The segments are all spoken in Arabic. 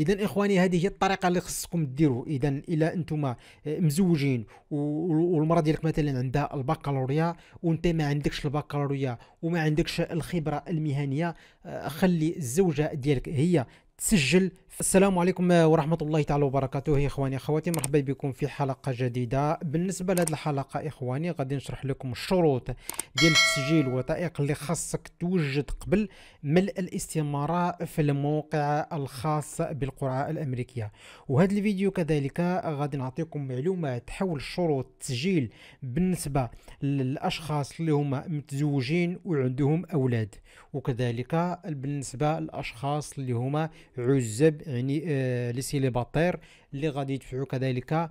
اذا اخواني هذه هي الطريقه اللي خصكم ديروا اذا الا انتم آه، مزوجين والمراه ديالك مثلا عندها البكالوريا وانت ما عندكش البكالوريا وما عندكش الخبره المهنيه آه، خلي الزوجه ديالك هي تسجل السلام عليكم ورحمة الله تعالى وبركاته إخواني أخواتي مرحبا بكم في حلقة جديدة بالنسبة لهذه الحلقة إخواني غادي نشرح لكم الشروط ديال التسجيل الوثائق اللي خاصك توجد قبل ملء الاستمارة في الموقع الخاص بالقرعة الأمريكية وهذا الفيديو كذلك غادي نعطيكم معلومات حول شروط التسجيل بالنسبة للأشخاص اللي هما متزوجين وعندهم أولاد وكذلك بالنسبة للأشخاص اللي هما عزب يعني آه لي سيليباتير اللي غادي يدفعوا كذلك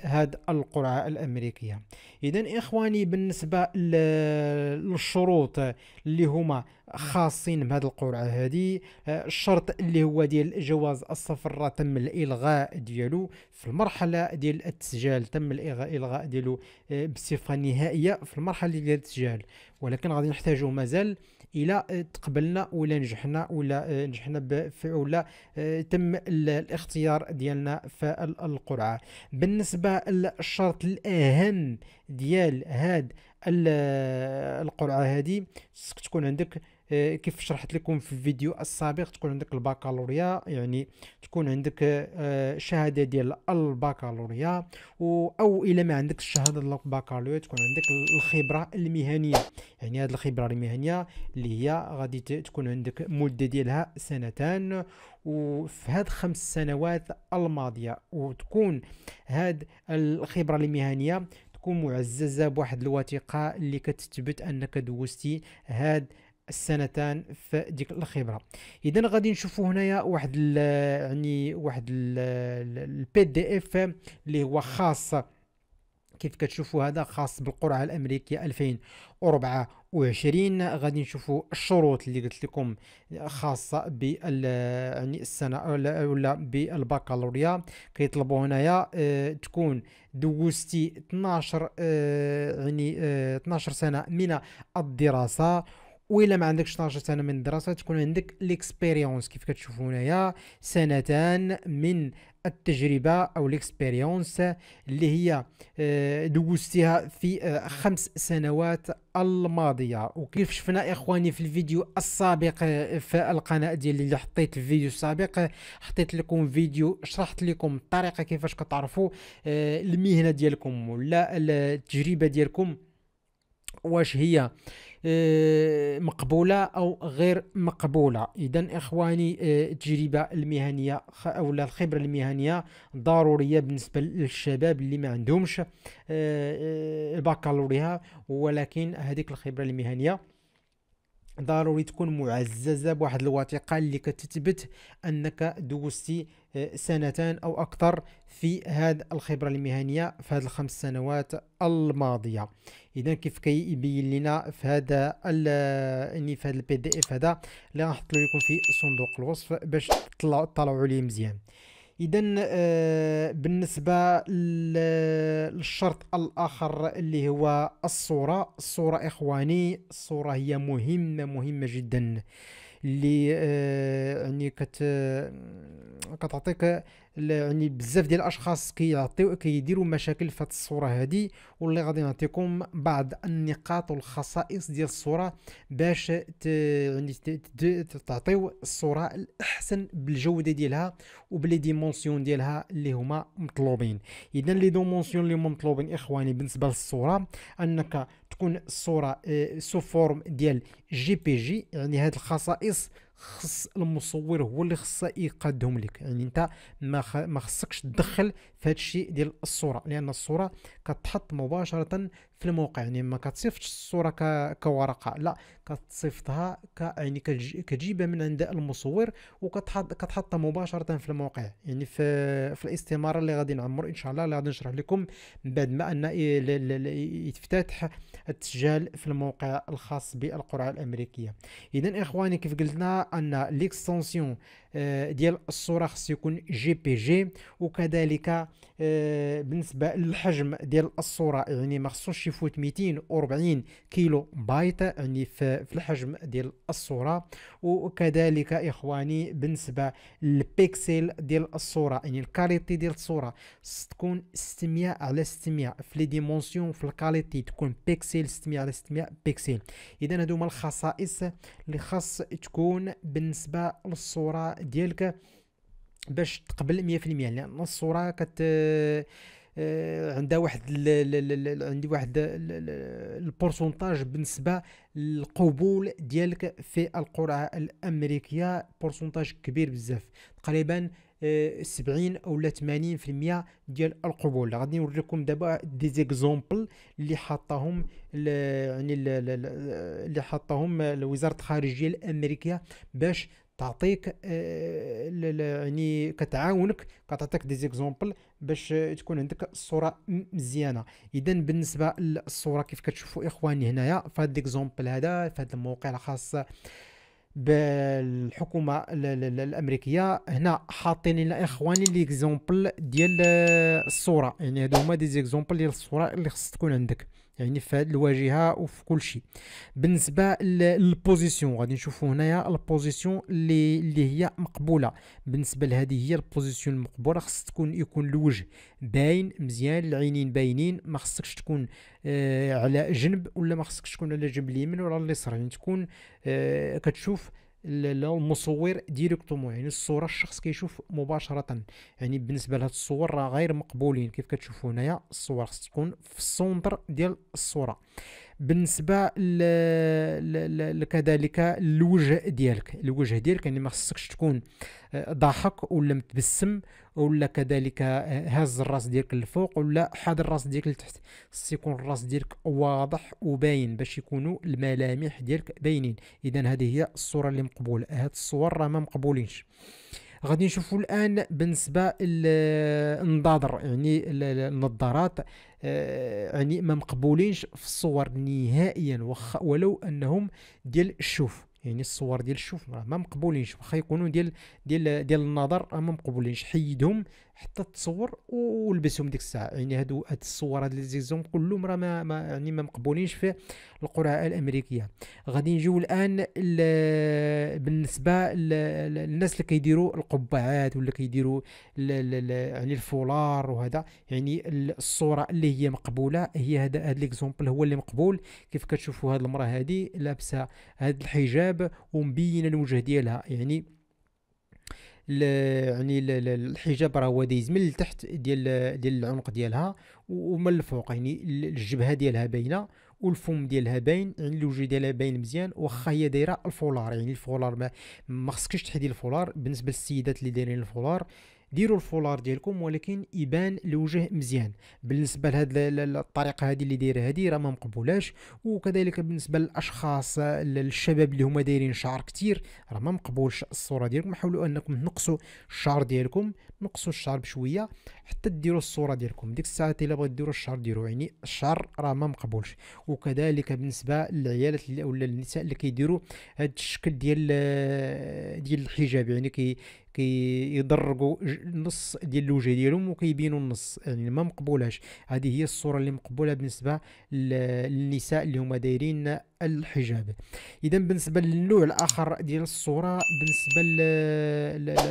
هاد القرعه الامريكيه اذا اخواني بالنسبه للشروط اللي هما خاصين بهذه القرعه هذه آه، الشرط اللي هو ديال جواز السفر تم الالغاء ديالو في المرحله ديال التسجيل تم الالغاء ديالو آه، بصفه نهائيه في المرحله ديال التسجيل ولكن غادي نحتاجو مازال الى آه، تقبلنا ولا نجحنا ولا آه، نجحنا ولا آه، تم الاختيار ديالنا في القرعه بالنسبه للشرط الاهم ديال هاد القرعه هذه تكون عندك آه، كيف شرحت لكم في الفيديو السابق تكون عندك الباكالوريا يعني تكون عندك آه، شهاده ديال الباكالوريا او إلى ما عندك الشهاده ديال الباكالوريا تكون عندك الخبره المهنيه يعني هذه الخبره المهنيه اللي هي غادي تكون عندك مده ديالها سنتان وفي هاد خمس سنوات الماضيه وتكون هاد الخبره المهنيه تكون معززه بواحد الوثيقه اللي كتثبت انك دوزتي هاد السنتان في ديك الخبره اذا غادي نشوفوا هنايا واحد يعني واحد البي دي اف اللي هو خاص كيف كتشوفوا هذا خاص بالقرعه الامريكيه 2024 غادي نشوفوا الشروط اللي قلت لكم خاصه بال يعني السنه ولا بالبكالوريا كيطلبوا هنايا اه تكون دوزتي 12 اه يعني اه 12 سنه من الدراسه والا ما عندكش 12 سنه من الدراسه تكون عندك ليكسبيريونس كيف كتشوفوا هنايا سنتان من التجربه او ليكسبيريونس اللي هي آه، دوزتيها في آه، خمس سنوات الماضيه وكيف شفنا اخواني في الفيديو السابق آه، في القناه ديالي اللي حطيت الفيديو السابق حطيت لكم فيديو شرحت لكم الطريقه كيفاش كتعرفوا المهنه ديالكم ولا التجربه ديالكم واش هي آه، مقبولة أو غير مقبولة إذا إخواني آه، التجربة المهنية أو الخبرة المهنية ضرورية بالنسبة للشباب اللي ما عندهمش آه، البكالوريا ولكن هذيك الخبرة المهنية ضروري تكون معززه بواحد الوثيقه اللي كتثبت انك دوزتي آه، سنتان او اكثر في هذه الخبره المهنيه في هذه الخمس سنوات الماضيه اذا كيف كيبين لنا في يعني هذا اني في هذا البي دي اف هذا اللي غنحط لكم في صندوق الوصف باش تطلعوا عليه مزيان اذا آه، بالنسبه للشرط الاخر اللي هو الصوره الصوره اخواني الصوره هي مهمه مهمه جدا اللي آه، يعني كت كتعطيك يعني بزاف ديال الاشخاص كيعطيو كيديروا مشاكل في هذه الصوره هذه واللي غادي نعطيكم بعض النقاط والخصائص ديال الصوره باش يعني تعطيو الصوره الاحسن بالجوده ديالها وبلي ديمونسيون ديالها اللي هما مطلوبين اذا لي دومونسيون اللي هما مطلوبين اخواني بالنسبه للصوره انك تكون الصوره سو آه، فورم ديال جي بي جي يعني هذه الخصائص خص المصور هو اللي خصه يقادهم لك يعني انت ما ما خصكش تدخل في هذا الشيء ديال الصوره لان الصوره كتحط مباشره في الموقع يعني ما كتصيفطش الصوره ك... كورقه لا كتصيفطها ك... يعني كتج... كتجيبها من عند المصور وكتحط كتحطها مباشره في الموقع يعني في في الاستماره اللي غادي نعمر ان شاء الله اللي غادي نشرح لكم من بعد ما ان يتفتتح التسجيل في الموقع الخاص بالقرعه الامريكيه اذا اخواني كيف قلنا ان ليكستنسيون آه، ديال الصوره خص يكون جي بي جي وكذلك آه، بالنسبه للحجم ديال الصوره يعني ما خصوش تفوت 240 كيلو بايت يعني في الحجم ديال الصوره وكذلك اخواني بالنسبه للبيكسل ديال الصوره يعني الكاليتي ديال الصوره تكون 600 على 600 في لي ديمونسيون في الكاليتي تكون بيكسل 600 على 600 بيكسل اذا هادو هما الخصائص اللي خاص تكون بالنسبه للصوره ديالك باش تقبل 100% لان الصوره كت آه، عندها واحد عندي واحد البورسونتاج بالنسبه للقبول ديالك في القرعه الامريكيه بورسونتاج كبير بزاف تقريبا 70 او 80% ديال القبول غادي نوريكم دابا دي زيكزومبل اللي حطاهم يعني اللي حطاهم وزاره الخارجيه الامريكيه باش تعطيك آه، يعني كتعاونك كتعطيك دي زيكزومبل باش تكون عندك الصوره مزيانه اذا بالنسبه للصوره كيف كتشوفوا اخواني هنايا فهاد ليكزومبل هذا في هذا الموقع الخاص بالحكومه الامريكيه هنا حاطين لنا اخواني ليكزومبل ديال آه، الصوره يعني هادو هما دي زيكزومبل ديال الصوره اللي خص تكون عندك يعني في هذه الواجهه وفي كل شيء بالنسبه للبوزيسيون غادي نشوفوا هنايا البوزيسيون اللي اللي هي مقبوله بالنسبه لهذه هي البوزيسيون المقبوله خص تكون يكون الوجه باين مزيان العينين باينين ما خصكش تكون آه على جنب ولا ما خصكش تكون على جنب اليمين ولا اليسار يعني تكون آه كتشوف المصور ديريكتومون يعني الصوره الشخص كيشوف مباشره يعني بالنسبه لهاد الصور راه غير مقبولين كيف كتشوفوا هنايا الصور خص تكون في السونتر ديال الصوره بالنسبه كذلك الوجه ديالك الوجه ديالك يعني ما خصكش تكون آه، ضاحك ولا متبسم ولا كذلك هاز آه، الراس ديالك للفوق ولا حاد الراس ديالك لتحت خص يكون الراس ديالك واضح وباين باش يكونوا الملامح ديالك باينين اذا هذه هي الصوره اللي مقبوله هاد الصور راه ما مقبولينش غادي نشوفوا الان بالنسبه للنظاظر آه، يعني النظارات آه، يعني ما مقبولينش في الصور نهائيا وخ ولو انهم ديال الشوف يعني الصور ديال الشوف ما مقبولينش واخا يكونوا ديال ديال ديال النظر ما مقبولينش حيدهم حتى التصور ولبسهم ديك الساعه يعني هادو هاد الصور هاد ليزيكزوم كلهم راه ما, ما يعني ما مقبولينش في القرعه الامريكيه غادي نجيو الان بالنسبه للناس اللي كيديروا القبعات ولا كيديروا يعني الفولار وهذا يعني الصوره اللي هي مقبوله هي هذا هاد ليكزومبل هو اللي مقبول كيف كتشوفوا هاد المراه هذه لابسه هاد الحجاب ومبينه الوجه ديالها يعني يعني الحجاب راه هو دايز من التحت ديال ديال العنق ديالها ومن الفوق يعني الجبهه ديالها باينه والفم ديالها باين يعني الوجه ديالها باين مزيان واخا هي دايره الفولار يعني الفولار ما, خصكش تحيدي الفولار بالنسبه للسيدات اللي دايرين الفولار ديروا الفولار ديالكم ولكن يبان الوجه مزيان بالنسبه لهاد الطريقه هذه اللي دايره هذه راه ما مقبولاش وكذلك بالنسبه للاشخاص الشباب اللي هما دايرين شعر كثير راه ما مقبولش الصوره ديالكم حاولوا انكم تنقصوا الشعر ديالكم نقصوا الشعر بشويه حتى ديروا الصوره ديالكم ديك الساعه الا بغيت ديروا الشعر ديروا يعني الشعر راه ما مقبولش وكذلك بالنسبه للعيالات ولا النساء اللي كيديروا هذا الشكل ديال ديال الحجاب يعني كي كيدرجوا النص ديال الوجه ديالهم وكيبينوا النص يعني ما مقبولاش هذه هي الصوره اللي مقبوله بالنسبه للنساء اللي هما دايرين الحجاب اذا بالنسبه للنوع الاخر ديال الصوره بالنسبه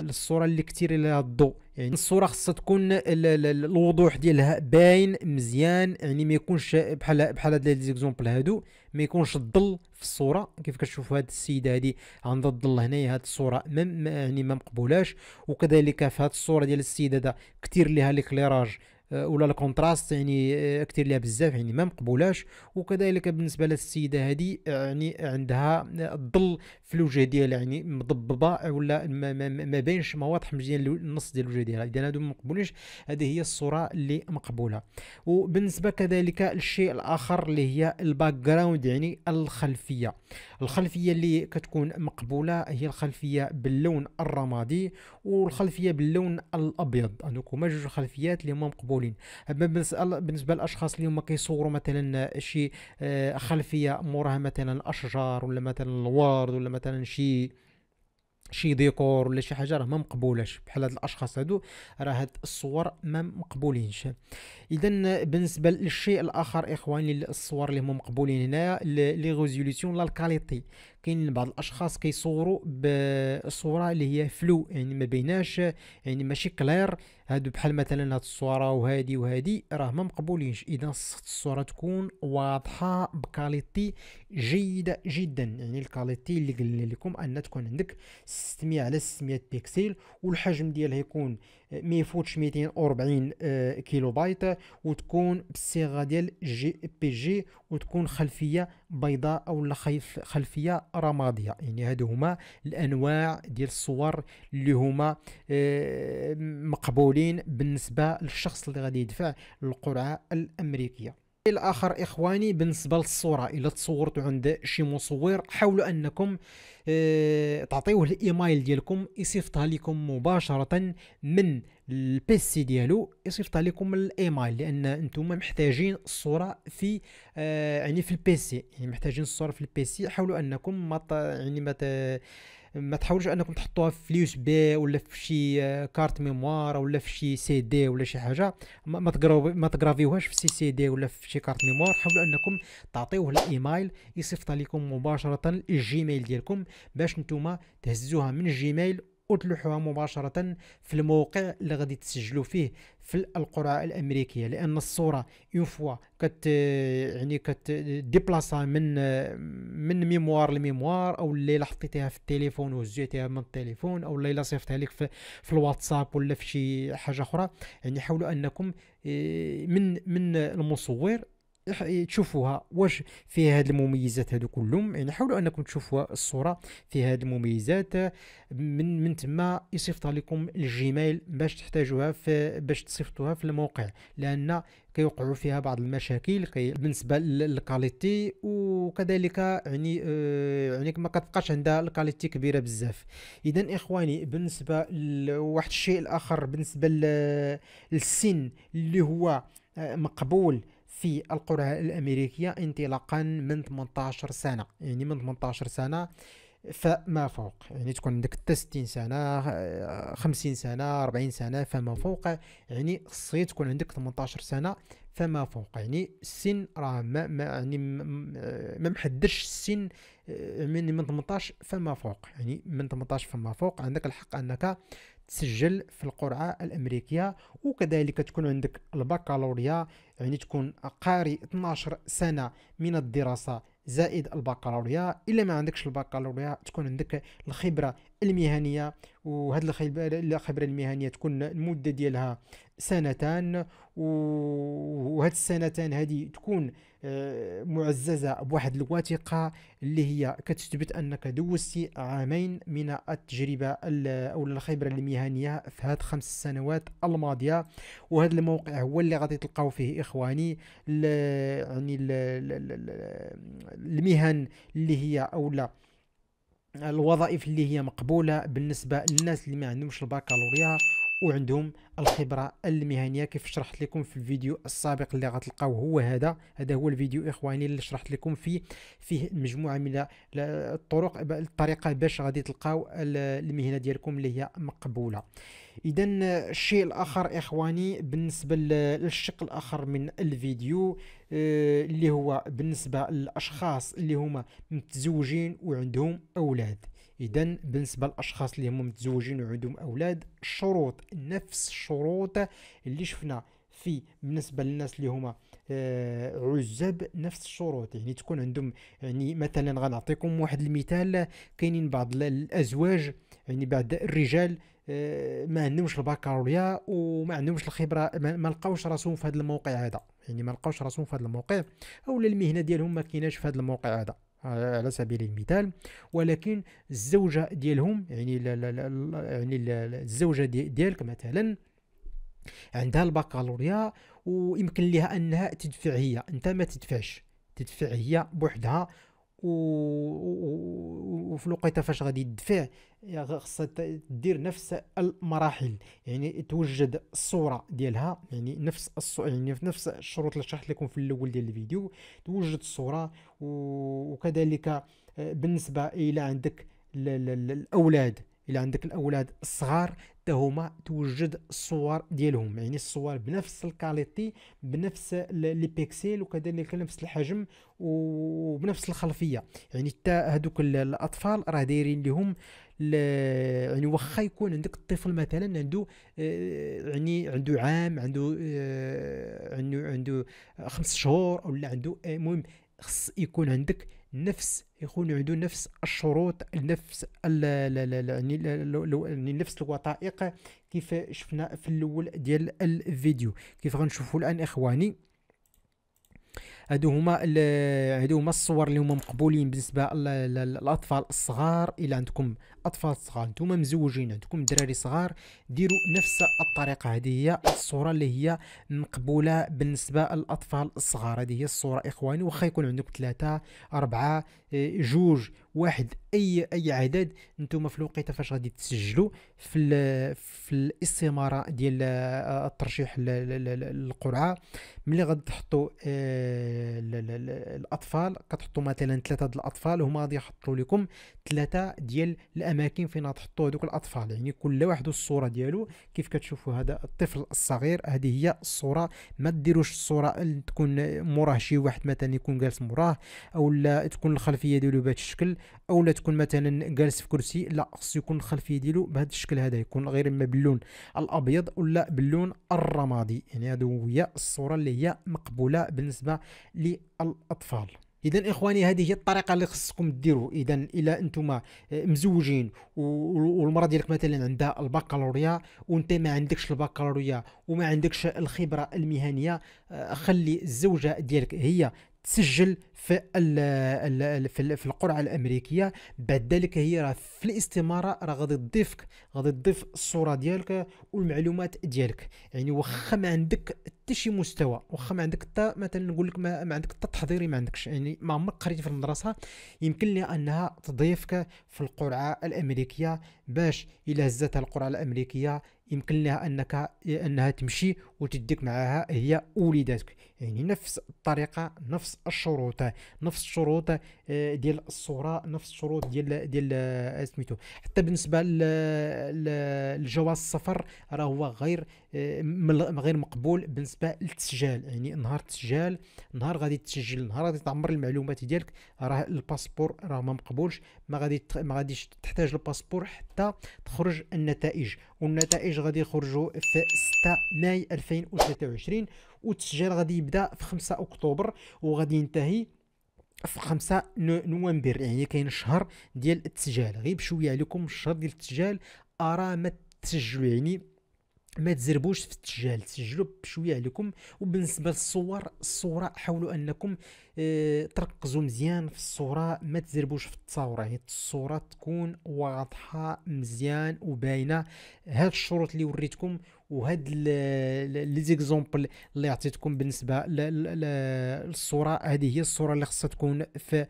للصوره اللي كثير لها الضوء يعني الصوره خاصها تكون الوضوح ديالها باين مزيان يعني ما يكونش بحال بحال هاد ليزيكزومبل هادو ما يكونش الظل في الصوره كيف كتشوفوا هاد السيده هادي عندها الظل هنايا هاد الصوره ما يعني ما مقبولاش وكذلك في هاد الصوره ديال السيده دا كثير لها ليكليراج ولا الكونتراست يعني آه، كثير ليها بزاف يعني ما مقبولاش وكذلك بالنسبه للسيده هذه يعني عندها الظل آه، في الوجه ديالها يعني مضببه ولا ما, ما, ما بينش ما واضح مزيان النص ديال الوجه ديالها اذا هادو ما مقبولينش هذه هي الصوره اللي مقبوله وبالنسبه كذلك الشيء الاخر اللي هي الباك جراوند يعني الخلفيه الخلفيه اللي كتكون مقبوله هي الخلفيه باللون الرمادي والخلفيه باللون الابيض عندكم جوج خلفيات اللي هما مقبولين مسؤولين اما بالنسبه للاشخاص اللي هما كيصوروا مثلا شي آه، خلفيه موراها مثلا اشجار ولا مثلا الورد ولا مثلا شي شي ديكور ولا شي حاجه راه ما مقبولاش بحال هاد الاشخاص هادو راه هاد الصور ما مقبولينش اذا بالنسبه للشيء الاخر اخواني الصور اللي هما مقبولين هنايا لي ريزوليسيون لا الكاليتي كاين بعض الاشخاص كيصوروا بصوره اللي هي فلو يعني ما بيناش يعني ماشي كلير هادو بحال مثلا هاد الصوره وهادي وهادي راه ما مقبولينش اذا خصت الصوره تكون واضحه بكاليتي جيده جدا يعني الكاليتي اللي قلنا لكم ان تكون عندك 600 على 600 بيكسل والحجم ديالها يكون ما يفوتش 240 آه، كيلو بايت وتكون بالصيغه ديال جي بي جي وتكون خلفيه بيضاء او خلفيه رماديه يعني هادو هما الانواع ديال الصور اللي هما آه، مقبولين مقبولين بالنسبه للشخص اللي غادي يدفع القرعه الامريكيه الاخر اخواني بالنسبه للصوره الا تصورتوا عند شي مصور حاولوا انكم اه تعطيوه الايميل ديالكم يصيفطها لكم مباشره من البيسي ديالو يصيفطها لكم الايميل لان انتم محتاجين الصوره في اه يعني في البيسي يعني محتاجين الصوره في البيسي حاولوا انكم ما يعني ما ما تحاولوش انكم تحطوها في اليو اس بي ولا في شي آه، كارت ميموار ولا في شي سي دي ولا شي حاجه ما ما تغرافيوهاش في سي سي دي ولا في شي كارت ميموار حاولوا انكم تعطيوه الايميل يصيفط لكم مباشره الجيميل ديالكم باش نتوما تهزوها من الجيميل وتلوحوها مباشره في الموقع اللي غادي تسجلوا فيه في القرعه الامريكيه لان الصوره اون فوا كت يعني كتديبلاسا من من ميموار لميموار او الليلة حطيتيها في التليفون وهزيتيها من التليفون او الليلة صيفتها لك في, في الواتساب ولا في شي حاجه اخرى يعني حاولوا انكم إيه، من من المصور تشوفوها واش فيها هاد المميزات هادو كلهم يعني حاولوا انكم تشوفوا الصوره في هاد المميزات من من تما يصيفطها لكم الجيميل باش تحتاجوها في باش تصيفطوها في الموقع لان كيوقعوا فيها بعض المشاكل كي بالنسبه للكاليتي وكذلك يعني آه يعني ما كتبقاش عندها الكاليتي كبيره بزاف اذا اخواني بالنسبه لواحد الشيء الاخر بالنسبه للسن اللي هو آه، مقبول في القرى الأمريكية انطلاقا من 18 سنة يعني من 18 سنة فما فوق يعني تكون عندك 60 سنة 50 آه، سنة 40 سنة فما فوق يعني خصي تكون عندك 18 سنة فما فوق يعني السن راه ما, ما يعني آه، ما محددش السن آه، من من 18 فما فوق يعني من 18 فما فوق عندك الحق انك تسجل في القرعة الأمريكية وكذلك تكون عندك البكالوريا يعني تكون قاري 12 سنة من الدراسة زائد البكالوريا إلا ما عندكش البكالوريا تكون عندك الخبرة المهنية وهذه الخبرة المهنية تكون المدة ديالها سنتان وهاد السنتان هذه تكون آه، معززه بواحد الوثيقه اللي هي كتثبت انك دوزتي عامين من التجربه او الخبره المهنيه في هاد خمس سنوات الماضيه وهذا الموقع هو اللي غادي تلقاو فيه اخواني يعني المهن اللي هي اولا الوظائف اللي هي مقبوله بالنسبه للناس اللي ما عندهمش البكالوريا وعندهم الخبره المهنيه كيف شرحت لكم في الفيديو السابق اللي غتلقاوه هو هذا هذا هو الفيديو اخواني اللي شرحت لكم فيه فيه مجموعه من الطرق الطريقه باش غادي تلقاو المهنه ديالكم اللي هي مقبوله اذا الشيء الاخر اخواني بالنسبه للشق الاخر من الفيديو آه، اللي هو بالنسبه للاشخاص اللي هما متزوجين وعندهم اولاد اذا بالنسبه للاشخاص اللي هم متزوجين وعندهم اولاد الشروط نفس الشروط اللي شفنا في بالنسبه للناس اللي هما عزب آه، عزاب نفس الشروط يعني تكون عندهم يعني مثلا غنعطيكم واحد المثال كاينين بعض الازواج يعني بعض الرجال آه، ما عندهمش البكالوريا وما عندهمش الخبره ما, ما لقاوش راسهم في هذا الموقع هذا يعني ما لقاوش راسهم في هذا الموقع او المهنه ديالهم ما كايناش في هذا الموقع هذا على سبيل المثال ولكن الزوجه ديالهم يعني لا لا لا يعني لا الزوجه ديالك مثلا عندها البكالوريا ويمكن لها انها تدفع هي انت ما تدفعش تدفع هي بوحدها وفي الوقيته فاش غادي تدفع خاصها دير نفس المراحل يعني توجد الصوره ديالها يعني نفس الصوره يعني في نفس الشروط اللي شرحت لكم في الاول ديال الفيديو توجد الصوره وكذلك آه، بالنسبه الى عندك الاولاد الى عندك الاولاد الصغار حتى هما توجد الصور ديالهم يعني الصور بنفس الكاليتي بنفس لي بيكسل وكذلك نفس الحجم وبنفس الخلفيه يعني حتى هذوك الاطفال راه دايرين لهم يعني واخا يكون عندك الطفل مثلا عنده آه، يعني عنده عام عنده آه، عنده عنده خمس شهور ولا عنده آه، المهم خص يكون عندك نفس يكون عنده نفس الشروط نفس يعني نفس الوثائق كيف شفنا في الاول ديال الفيديو كيف غنشوفوا الان اخواني هادو هما هادو هما الصور اللي هما مقبولين بالنسبه للاطفال الصغار الا عندكم اطفال صغار نتوما مزوجين عندكم دراري صغار ديروا نفس الطريقه هذه هي الصوره اللي هي مقبوله بالنسبه للاطفال الصغار هذه هي الصوره اخواني واخا يكون عندك ثلاثه اربعه آه، جوج واحد اي اي عدد نتوما في الوقيته فاش غادي تسجلوا في في الاستماره ديال آه، الترشيح للقرعه ملي غادي تحطوا آه، الاطفال كتحطوا مثلا ثلاثه ديال الاطفال هما غادي يحطوا لكم ثلاثه ديال الاماكن فين غتحطوا هذوك الاطفال يعني كل واحد الصوره ديالو كيف كتشوفوا هذا الطفل الصغير هذه هي الصوره ما ديروش الصوره اللي تكون موراه شي واحد مثلا يكون جالس موراه او لا تكون الخلفيه ديالو بهذا الشكل او لا تكون مثلا جالس في كرسي لا خصو يكون الخلفيه ديالو بهذا الشكل هذا يكون غير اما باللون الابيض ولا باللون الرمادي يعني هذه هي الصوره اللي هي مقبوله بالنسبه للاطفال اذا اخواني هذه هي الطريقه اللي خصكم ديروا اذا الا انتم آه، مزوجين والمراه ديالك مثلا عندها البكالوريا وانت ما عندكش البكالوريا وما عندكش الخبره المهنيه آه، خلي الزوجه ديالك هي تسجل في في القرعه الامريكيه بعد ذلك هي راه في الاستماره راه غادي تضيفك غادي تضيف الصوره ديالك والمعلومات ديالك يعني واخا ما عندك حتى شي مستوى واخا ما عندك حتى مثلا نقول لك ما, ما عندك حتى تحضيري ما عندكش يعني ما عمرك قريتي في المدرسه يمكن لها انها تضيفك في القرعه الامريكيه باش الا هزتها القرعه الامريكيه يمكن لها انك انها تمشي وتديك معها هي وليداتك يعني نفس الطريقه نفس الشروط نفس الشروط آه، ديال الصوره نفس الشروط ديال ديال آه، سميتو حتى بالنسبه لجواز السفر راه هو غير آه، غير مقبول بالنسبه للتسجيل يعني نهار تسجل نهار غادي تسجل نهار غادي تعمر المعلومات ديالك راه الباسبور راه ما مقبولش ما غادي ما غاديش تحتاج الباسبور حتى تخرج النتائج والنتائج غادي يخرجوا في 6 ماي 2023 والتسجيل غادي يبدا في 5 اكتوبر وغادي ينتهي في 5 نوفمبر يعني كاين شهر ديال التسجيل غير بشويه عليكم الشهر ديال التسجيل ارى ما تسجلوا يعني ما تزربوش في التسجيل تسجلوا بشويه عليكم وبالنسبه للصور الصوره حاولوا انكم آه، تركزوا مزيان في الصوره ما تزربوش في التصاوره يعني الصوره تكون واضحه مزيان وباينه هاد الشروط اللي وريتكم وهاد لي زيكزومبل اللي عطيتكم بالنسبه للصوره هذه هي الصوره اللي خصها تكون في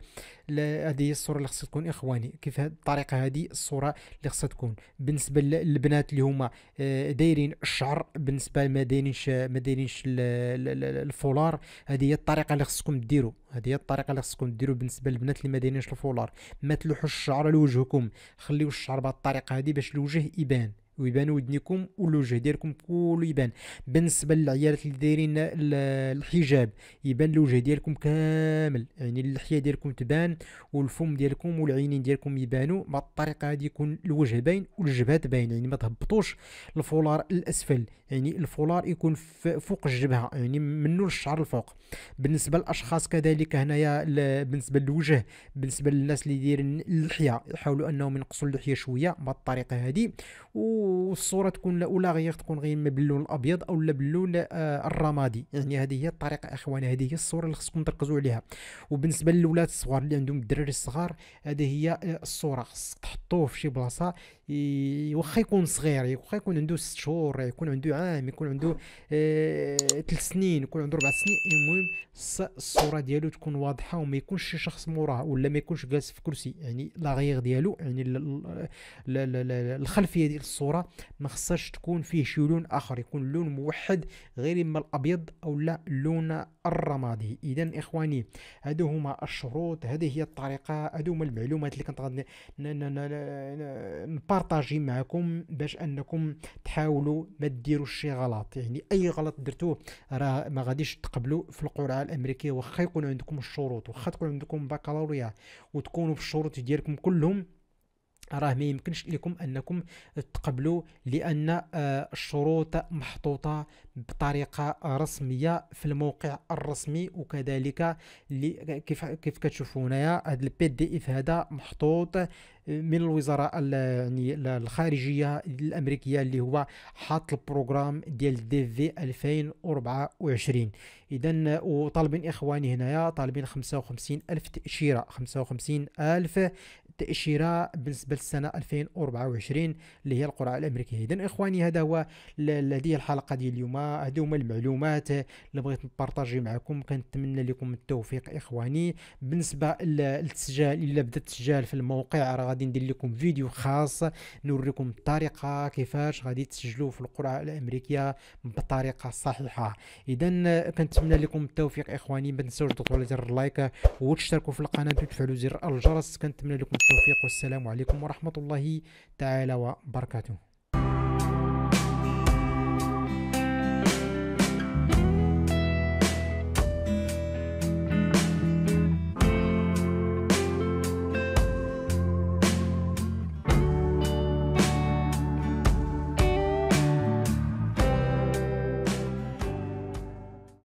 هذه هي الصوره اللي خصها تكون اخواني كيف هاد الطريقه هذه الصوره اللي خصها تكون بالنسبه للبنات اللي هما آه، دايرين الشعر بالنسبه ما دايرينش ما دايرينش الفولار هذه هي الطريقه اللي خصكم ديروا هذه هي الطريقه اللي خصكم ديروا بالنسبه للبنات اللي ما دايرينش الفولار ما تلوحوش الشعر على وجهكم خليو الشعر بهذه الطريقه هذه باش الوجه يبان ويبان ودنيكم والوجه ديالكم كله يبان بالنسبه للعيالات اللي دايرين الحجاب يبان الوجه ديالكم كامل يعني اللحيه ديالكم تبان والفم ديالكم والعينين ديالكم يبانوا مع الطريقه هذه يكون الوجه باين والجبهه باين يعني ما تهبطوش الفولار الاسفل يعني الفولار يكون فوق الجبهه يعني منه الشعر الفوق بالنسبه للاشخاص كذلك هنايا بالنسبه للوجه بالنسبه للناس اللي دايرين اللحيه يحاولوا انهم ينقصوا اللحيه شويه مع الطريقه هذه و والصوره تكون لا غير تكون غير ما باللون الابيض او لا باللون آه، الرمادي يعني هذه هي الطريقه اخواني هذه هي الصوره اللي خصكم تركزوا عليها وبالنسبه للولاد الصغار اللي عندهم الدراري الصغار هذه هي آه، الصوره خصك تحطوه في شي بلاصه واخا يكون صغير واخا يكون عنده ست شهور يكون عنده عام يكون عنده آه ثلاث سنين يكون عنده ربع سنين المهم الصوره ديالو تكون واضحه وما يكونش شي شخص موراه ولا ما يكونش جالس في كرسي يعني لاغيغ ديالو يعني الخلفيه ديال الصوره ما خصهاش تكون فيه شي لون اخر يكون لون موحد غير اما الابيض او لا لون الرمادي اذا اخواني هادو هما الشروط هذه هي الطريقه هادو هما المعلومات اللي كنت غادي نبارطاجي معكم باش انكم تحاولوا ما ديروش شي غلط يعني اي غلط درتوه راه ما غاديش تقبلوا في القرعه الامريكيه واخا يكون عندكم الشروط واخا تكون عندكم بكالوريا وتكونوا في الشروط ديالكم كلهم راه ما يمكنش لكم انكم تقبلوا لان آه، الشروط محطوطه بطريقه رسميه في الموقع الرسمي وكذلك كيف كيف كتشوفوا هنايا هذا البي دي اف هذا محطوط من الوزاره يعني الخارجيه الامريكيه اللي هو حاط البروغرام ديال دي في 2024 اذا وطالبين اخواني هنايا طالبين 55 الف تاشيره 55 الف تاشيره بالنسبه للسنه 2024 اللي هي القرعه الامريكيه اذا اخواني هذا هو هذه الحلقه ديال اليوم هذو هما المعلومات اللي بغيت نبارطاجي معكم كنتمنى لكم التوفيق اخواني بالنسبه للتسجيل الا بدا التسجيل في الموقع راه غادي ندير لكم فيديو خاص نوريكم الطريقه كيفاش غادي تسجلوا في القرعه الامريكيه بطريقه صحيحه اذا كنتمنى لكم التوفيق اخواني ما تنساوش تضغطوا على زر اللايك وتشتركوا في القناه وتفعلوا زر الجرس كنتمنى لكم التوفيق والسلام عليكم ورحمه الله تعالى وبركاته